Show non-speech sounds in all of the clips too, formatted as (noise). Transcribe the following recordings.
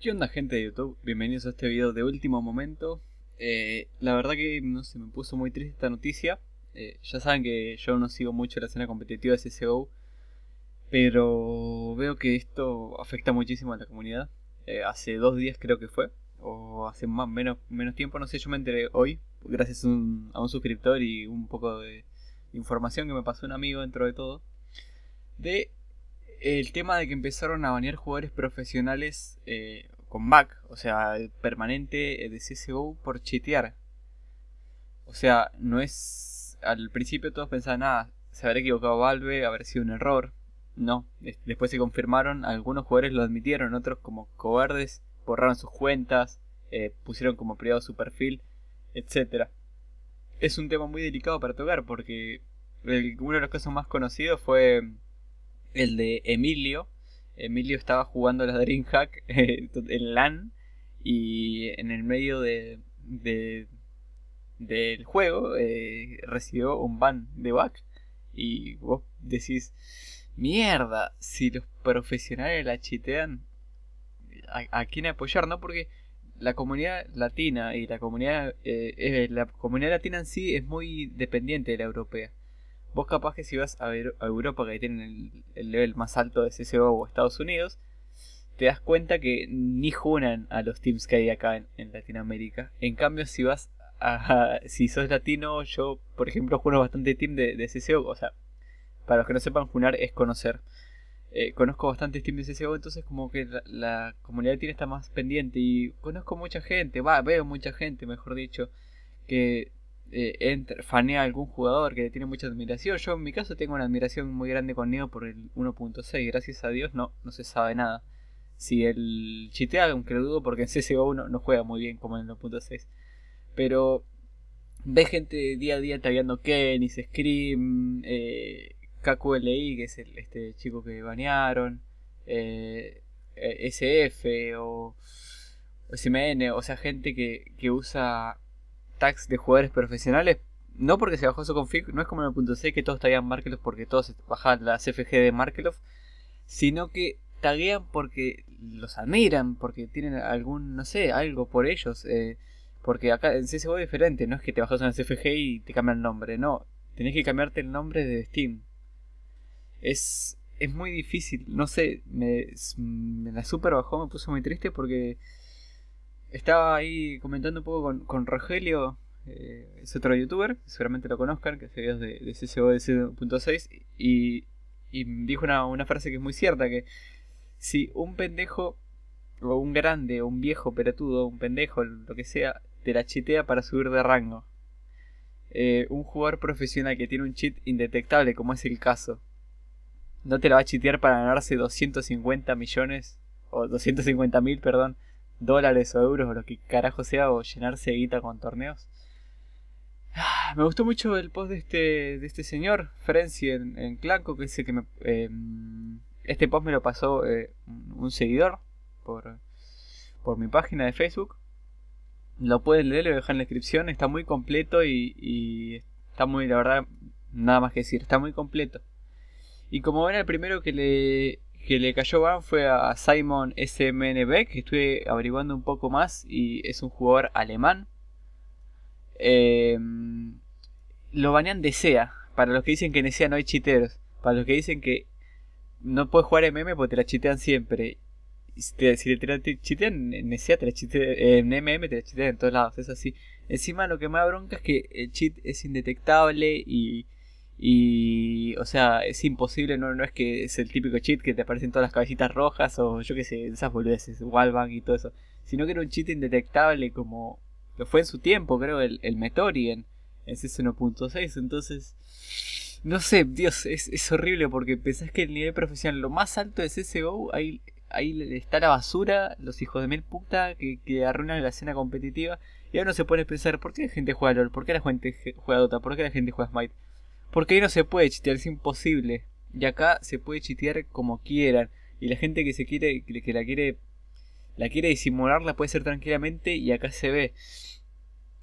¿Qué onda gente de YouTube? Bienvenidos a este video de último momento. Eh, la verdad que no se me puso muy triste esta noticia. Eh, ya saben que yo no sigo mucho la escena competitiva de CSGO, pero veo que esto afecta muchísimo a la comunidad. Eh, hace dos días creo que fue, o hace más, menos, menos tiempo, no sé, yo me enteré hoy, gracias un, a un suscriptor y un poco de información que me pasó un amigo dentro de todo, de el tema de que empezaron a banear jugadores profesionales eh, con back, o sea, permanente eh, de CSGO por chetear. O sea, no es. Al principio todos pensaban, ah, se habrá equivocado Valve, habrá sido un error. No, después se confirmaron, algunos jugadores lo admitieron, otros como cobardes borraron sus cuentas, eh, pusieron como privado su perfil, etc. Es un tema muy delicado para tocar porque el, uno de los casos más conocidos fue el de Emilio. Emilio estaba jugando la Dreamhack (laughs) eh, en LAN y en el medio de, del juego eh, recibió un ban de back y vos decís mierda si los profesionales la chitean a, quién apoyar no porque la comunidad latina y la comunidad eh, la comunidad latina en sí es muy dependiente de la europea Vos capaz que si vas a, ver, a Europa que tienen el, el, level más alto de CSGO o Estados Unidos, te das cuenta que ni junan a los teams que hay acá en, Latinoamérica. En cambio, si vas a, (laughs) si sos latino, yo por ejemplo juno bastante team de, de CSGO, o sea, para los que no sepan, junar es conocer. Eh, conozco bastante team de CSGO, entonces como que la, comunidad tiene está más pendiente y conozco mucha gente, va, veo mucha gente, mejor dicho, que eh, fanea algún jugador que le tiene mucha admiración. Yo en mi caso tengo una admiración muy grande con Neo por el 1.6. Gracias a Dios no, no se sabe nada. Si él chitea, aunque lo dudo porque en CSGO 1 no juega muy bien como en el 1.6. Pero Ve gente día a día tagueando Kenny, Scream, eh, KQLI, que es el, este chico que banearon, eh, SF o, SMN, o sea, gente que, que usa tags de jugadores profesionales. No porque se bajó su config, no es como en el punto .c que todos taguean Markelov porque todos bajan la CFG de Markelov, sino que taguean porque los admiran, porque tienen algún, no sé, algo por ellos. Eh, porque acá en CSGO es diferente, no es que te bajas una CFG y te cambian el nombre, no. Tenés que cambiarte el nombre de Steam. Es, es muy difícil, no sé, me, me la super bajó, me puso muy triste porque estaba ahí comentando un poco con, Rogelio, eh, es otro youtuber, seguramente lo conozcan, que es de, de de y, y, dijo una, frase que es muy cierta, que si un pendejo, o un grande, o un viejo peretudo, un pendejo, lo que sea, te la chitea para subir de rango. Eh, un jugador profesional que tiene un cheat indetectable, como es el caso, no te la va a chitear para ganarse 250 millones, o 250 mil, perdón, dólares o euros o lo que carajo sea o llenarse de guita con torneos. Ah, me gustó mucho el post de este, de este señor, Frenzy en, en Clanco, que dice que me, em, este post me lo pasó eh, un seguidor por, mi página de Facebook. Lo pueden leer, lo voy en la descripción, está muy completo y, y está muy, la verdad, nada más que decir, está muy completo. Y como ven, el primero que le que le cayó ban fue a Simon SMNB, que estuve averiguando un poco más y es un jugador alemán. Em, lo banean de SEA, para los que dicen que en SEA no hay chiteros, para los que dicen que no puedes jugar MM porque te la chitean siempre. Si te, la chitean en te la chitean, en MM te la chitean en todos lados, es así. Encima lo que me da bronca es que el cheat es indetectable y y, o sea, es imposible, no, no es que es el típico cheat que te aparecen todas las cabecitas rojas o yo qué sé, esas boludeces, wallbang y todo eso. Sino que era un cheat indetectable como lo fue en su tiempo, creo, el, el Metori en, CS 1.6. Entonces, no sé, Dios, es, horrible porque pensás que el nivel profesional, lo más alto de CSGO, ahí, ahí está la basura, los hijos de mil puta que, que arruinan la escena competitiva. Y ahora uno se pone a pensar, ¿por qué la gente juega LOL? ¿Por qué la gente juega Dota? ¿Por qué la gente juega Smite? Porque ahí no se puede chitear, es imposible. Y acá se puede chitear como quieran. Y la gente que se quiere, que la quiere, la quiere disimular, la puede hacer tranquilamente y acá se ve.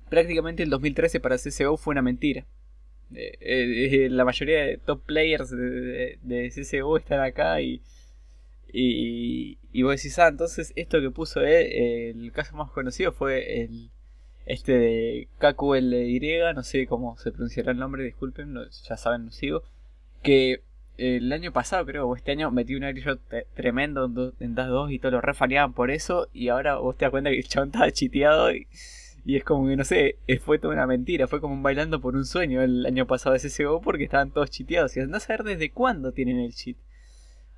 Prácticamente el 2013 para CSGO fue una mentira. Eh, eh, eh, la mayoría de top players de, de, CSGO están acá y, y, vos decís, ah, entonces esto que puso el caso más conocido fue el, este de KQLY, no sé cómo se pronunciará el nombre, disculpen, ya saben, no sigo. Que eh, el año pasado, creo, o este año, metí un agrillo tremendo en, Das 2 y todos lo refaleaban por eso. Y ahora vos te das cuenta que el chabón estaba chiteado y, es como que, no sé, eh, fue toda una mentira. Fue como un bailando por un sueño el año pasado de CSGO porque estaban todos chiteados. Y no saber desde cuándo tienen el cheat.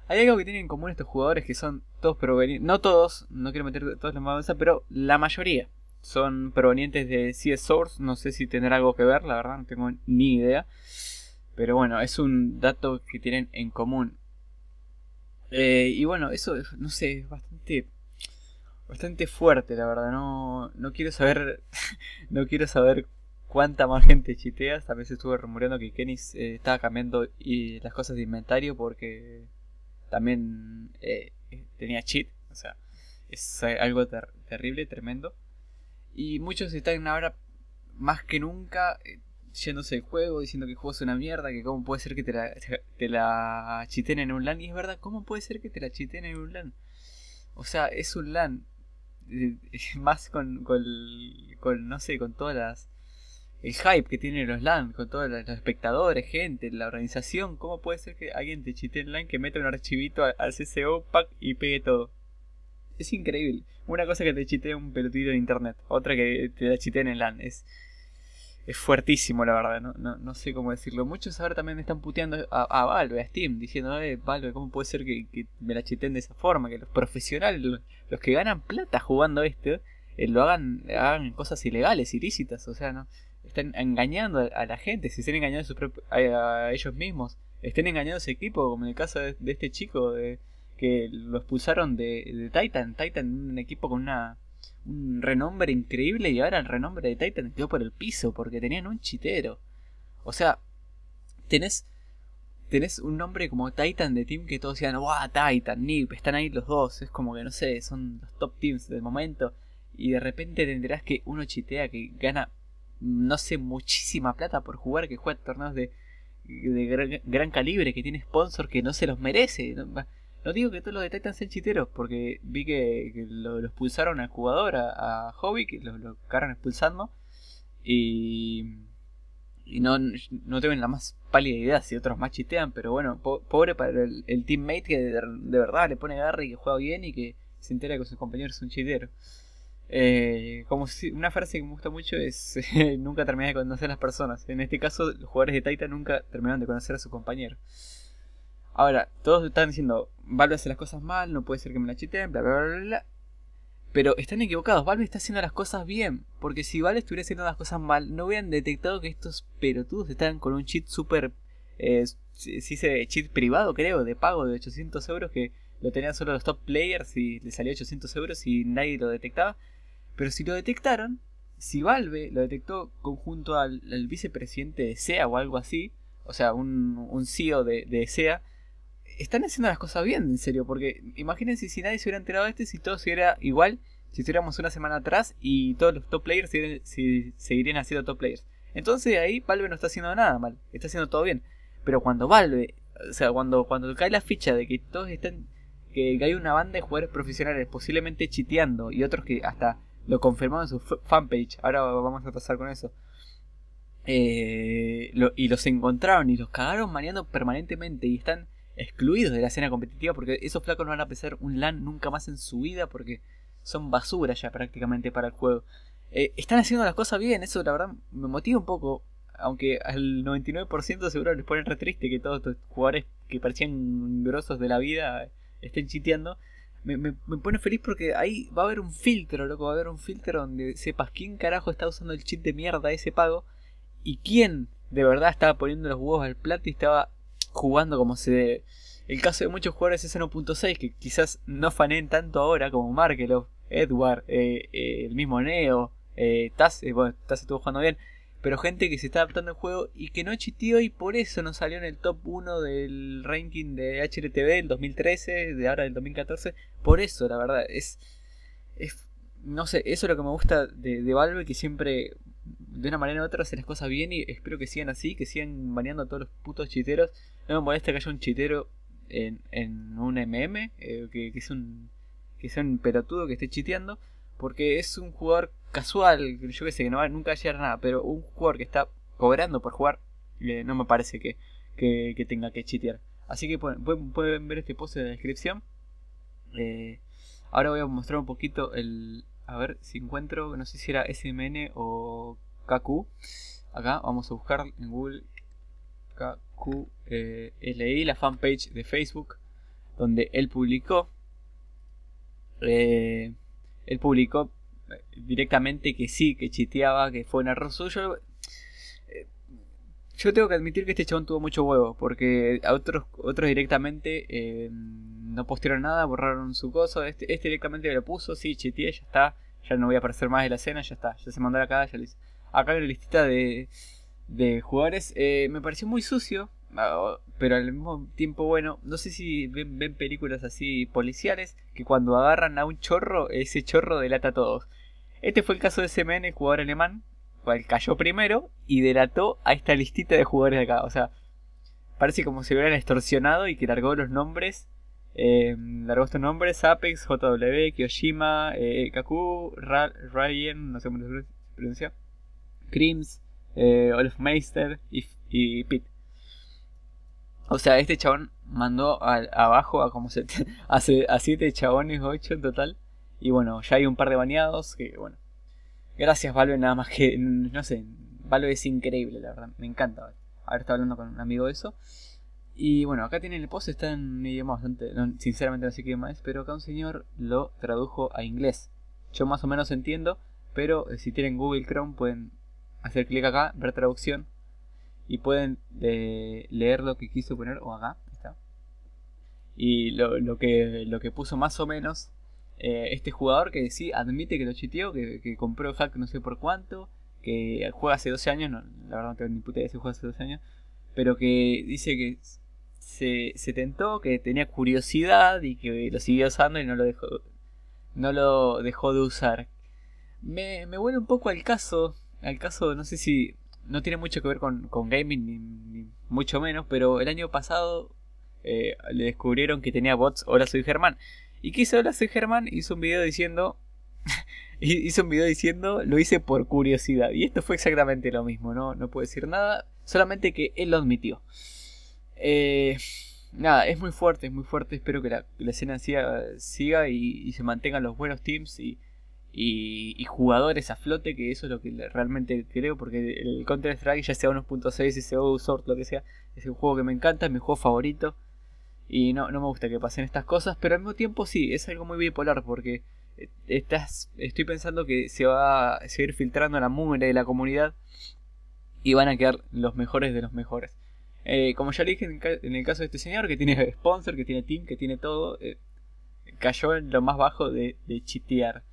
Hay algo que tienen en común estos jugadores que son todos provenientes. No todos, no quiero meter todos los más pero la mayoría son provenientes de CS Source. No sé si tener algo que ver, la verdad, no tengo ni idea. Pero bueno, es un dato que tienen en común. Eh, y bueno, eso, no sé, es bastante, bastante fuerte, la verdad. No, no quiero saber, (laughs) no quiero saber cuánta más gente chitea. También veces estuve rumoreando que Kenny eh, estaba cambiando y las cosas de inventario porque también eh, tenía cheat. O sea, es algo terrible, tremendo. Y muchos están ahora más que nunca eh, yéndose del juego, diciendo que el juego es una mierda, que cómo puede ser que te la, te la chiten en un LAN. Y es verdad, ¿cómo puede ser que te la chiten en un LAN? O sea, es un LAN. Eh, (laughs) más con, con, no sé, con todas las... El hype que tienen los LAN, con todos los espectadores, gente, la organización. ¿Cómo puede ser que alguien te chite en LAN que meta un archivito al CSO, pack y pegue todo? es increíble. Una cosa que te chité un pelotito en internet, otra que te la chité en el LAN. Es, es fuertísimo, la verdad. No, no, no, sé cómo decirlo. Muchos ahora también están puteando a, Valve, a Steam, diciendo, eh, Valve, ¿cómo puede ser que, me la chiteen de esa forma? Que los profesionales, los, que ganan plata jugando esto, eh, lo hagan, hagan cosas ilegales, ilícitas. O sea, no están engañando a, la gente, se están engañando a, ellos mismos, estén engañando a su equipo, como en el caso de, de este chico de que lo expulsaron de, de Titan. Titan, un equipo con una, un renombre increíble y ahora el renombre de Titan quedó por el piso porque tenían un chitero. O sea, tenés, tenés un nombre como Titan de team que todos decían, ¡Wow! Titan, Nip, están ahí los dos. Es como que no sé, son los top teams del momento. Y de repente tendrás que uno chitea que gana, no sé, muchísima plata por jugar, que juega torneos de, de gran, calibre, que tiene sponsor que no se los merece. No digo que todos los de Titan sean chiteros, porque vi que, los lo, expulsaron al jugador, a, Hobbit Hobby, que lo, lo expulsando. Y, y no, tengo la más pálida idea si otros más chitean, pero bueno, pobre para el, teammate que de, verdad le pone garra y que juega bien y que se entera que su compañero es un chitero eh, como una frase que me gusta mucho es (laughs) nunca terminas de conocer a las personas. En este caso, los jugadores de Titan nunca terminaron de conocer a su compañero Ahora, todos están diciendo, Valve hace las cosas mal, no puede ser que me la chiten, bla, bla, bla, bla. Pero están equivocados, Valve está haciendo las cosas bien. Porque si Valve estuviera haciendo las cosas mal, no hubieran detectado que estos perotudos... Estaban con un cheat súper... Eh, si se cheat privado, creo, de pago de 800 euros que lo tenían solo los top players y le salía 800 euros y nadie lo detectaba. Pero si lo detectaron, si Valve lo detectó conjunto al, vicepresidente de SEA o algo así, o sea, un, un CEO de, de SEA, están haciendo las cosas bien, en serio, porque imagínense si nadie se hubiera enterado de este, si todo siguiera igual, si estuviéramos una semana atrás y todos los top players seguirían, si, seguirían haciendo top players. Entonces ahí Valve no está haciendo nada mal, está haciendo todo bien. Pero cuando Valve, o sea, cuando, cuando cae la ficha de que todos están, que hay una banda de jugadores profesionales posiblemente chiteando y otros que hasta lo confirmaron en su fanpage, ahora vamos a pasar con eso. Eh, y los encontraron y los cagaron maniando permanentemente y están excluidos de la escena competitiva porque esos flacos no van a pesar un LAN nunca más en su vida porque son basura ya prácticamente para el juego. Eh, están haciendo las cosas bien, eso la verdad me motiva un poco, aunque al 99% seguro les pone re triste que todos estos jugadores que parecían grosos de la vida eh, estén chiteando. Me, me, pone feliz porque ahí va a haber un filtro, loco, va a haber un filtro donde sepas quién carajo está usando el chip de mierda ese pago y quién de verdad estaba poniendo los huevos al plato y estaba jugando como se debe. El caso de muchos jugadores es 1.6 que quizás no fanen tanto ahora como Markelov, Edward, eh, eh, el mismo Neo, eh, Taz, bueno, Taz estuvo jugando bien, pero gente que se está adaptando al juego y que no chitió y por eso no salió en el top 1 del ranking de HLTV del 2013, de ahora del 2014, por eso la verdad, es, es no sé, eso es lo que me gusta de, de Valve, que siempre de una manera u otra se las cosas bien y espero que sigan así, que sigan baneando a todos los putos chiteros. No me molesta que haya un chitero en, un MM, que, es un, que sea un pelotudo que esté chiteando, porque es un jugador casual, yo que sé, que no va, nunca a llegar nada, pero un jugador que está cobrando por jugar, eh, no me parece que, que, tenga que chitear. Así que pueden, ver este post de la descripción. Eh, ahora voy a mostrar un poquito el, a ver si encuentro, no sé si era SMN o KQ. Acá vamos a buscar en Google KQ. Eh, la fanpage de Facebook donde él publicó. Eh, él publicó eh, directamente que sí, que chiteaba, que fue un error suyo. Yo tengo que admitir que este chabón tuvo mucho huevo, porque a otros, otros directamente eh, no postearon nada, borraron su coso. Este, este directamente lo puso, sí, chetié, ya está. Ya no voy a aparecer más de la escena, ya está. Ya se mandó a la ya lo Acá en la listita de, de jugadores eh, me pareció muy sucio, ah, pero al mismo tiempo bueno. No sé si ven, películas así policiales, que cuando agarran a un chorro, ese chorro delata a todos. Este fue el caso de Semen, el jugador alemán, cayó primero y delató a esta listita de jugadores de acá. O sea, parece como si hubieran extorsionado y que largó los nombres. Em, largó estos nombres: Apex, JW, Kiyoshima, eh, Kaku, Ryan, no sé cómo se pronuncia, Crims, eh, Meister y, y O sea, este chabón mandó abajo a como se, (laughs) a, a chabones, 8 en total. Y bueno, ya hay un par de baneados que, bueno, Gracias, Valve, nada más que, (laughs) no sé, Valve es increíble, la verdad, me encanta haber estado hablando con un amigo de eso. Y bueno, acá tienen el post, está en un idioma bastante, sinceramente no sé qué idioma es, pero acá un señor lo tradujo a inglés. Yo más o menos entiendo, pero eh, si tienen Google Chrome pueden hacer clic acá, ver traducción y pueden eh, leer lo que quiso poner, o acá, está. Y lo, lo, que, lo que puso más o menos eh, este jugador que sí admite que lo chiteó, que, que, compró hack no sé por cuánto, que juega hace 12 años, no, la verdad no tengo ni puta idea si juega hace 12 años, pero que dice que se, tentó, que tenía curiosidad y que lo siguió usando y no lo dejó, no lo dejó de usar. Me, me vuelve un poco al caso, al caso, no sé si no tiene mucho que ver con, gaming, ni, mucho menos, pero el año pasado eh, le descubrieron que tenía bots, hola soy Germán. ¿Y qué hizo hace Germán? Hizo un video diciendo. (laughs) hizo un video diciendo. Lo hice por curiosidad. Y esto fue exactamente lo mismo, ¿no? No puedo decir nada. Solamente que él lo admitió. Eh, nada, es muy fuerte, es muy fuerte. Espero que la, escena siga, siga y, se mantengan los buenos teams y, jugadores a flote, que eso es lo que realmente creo, porque el Counter-Strike, ya sea 1.6, sea sort lo que sea, es un juego que me encanta, es mi juego favorito. Y no, me gusta que pasen estas cosas, pero al mismo tiempo sí, es algo muy bipolar porque eh, estás, estoy pensando que se va, a seguir filtrando la mugre de la comunidad y van a quedar los mejores de los mejores. Eh, como ya le dije en, el caso de este señor, que tiene sponsor, que tiene team, que tiene todo, eh, cayó en lo más bajo de, de chitear.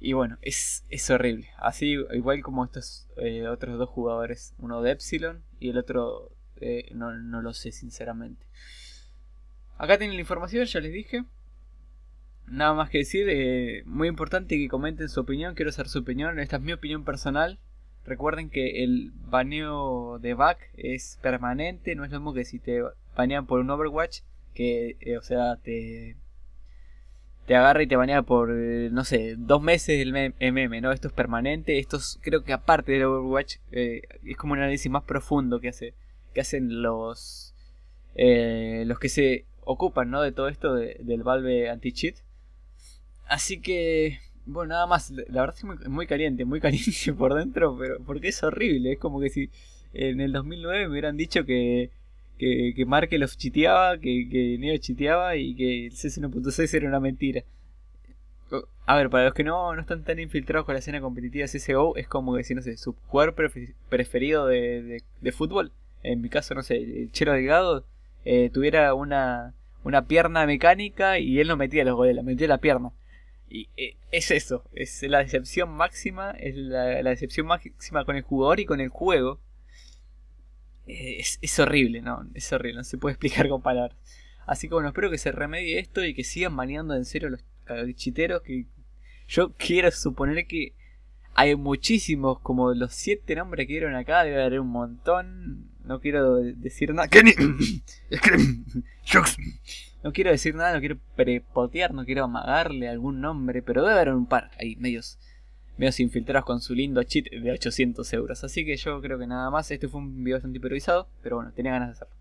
Y bueno, es, es, horrible. Así, igual como estos otros dos jugadores, uno de Epsilon y el otro, no, no lo sé sinceramente. Acá tienen la información, ya les dije. Nada más que decir, eh, muy importante que comenten su opinión, quiero saber su opinión, esta es mi opinión personal. Recuerden que el baneo de back es permanente, no es lo mismo que si te banean por un Overwatch, que eh, o sea, te te agarra y te banea por, eh, no sé, dos meses el MM, ¿no? Esto es permanente, esto es, creo que aparte del Overwatch, es como un análisis más profundo que hace que hacen los los que se ocupan, ¿no? De todo esto del Valve anti-cheat. Así que, bueno, nada más. La verdad es que es muy caliente, muy (laughs) caliente por dentro, pero porque es horrible. Es como que si en el 2009 me hubieran dicho que, que, que Marque los chiteaba, que, que Neo chiteaba y que el CS1.6 era una mentira. A ver, para los que no, no están tan infiltrados con la escena competitiva CSGO, es como que si, no sé, su jugador preferido de, fútbol. En mi caso, no sé, el Chelo Delgado eh, tuviera una, pierna mecánica y él no metía los goles, metía la pierna. Y eh, es eso, es la decepción máxima, es la, decepción máxima con el jugador y con el juego. Eh, es, horrible, no, es horrible, no se puede (laughs) explicar con palabras. Así que bueno, espero que se remedie esto y que sigan maneando en serio los cachiteros que yo quiero suponer que hay muchísimos, como los siete nombres que dieron acá, debe haber un montón. No quiero decir nada. (coughs) (coughs) no quiero decir nada, no quiero prepotear, no quiero amagarle algún nombre, pero debe haber un par ahí, medios, medios infiltrados con su lindo cheat de 800 euros. Así que yo creo que nada más. Este fue un video bastante improvisado, pero bueno, tenía ganas de hacerlo.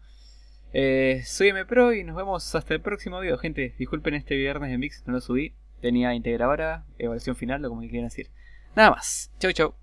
Eh, soy MPro y nos vemos hasta el próximo video, gente. Disculpen este viernes de Mix, no lo subí. Tenía integradora, evaluación final, lo como quieran decir. Nada más. Chau, chau.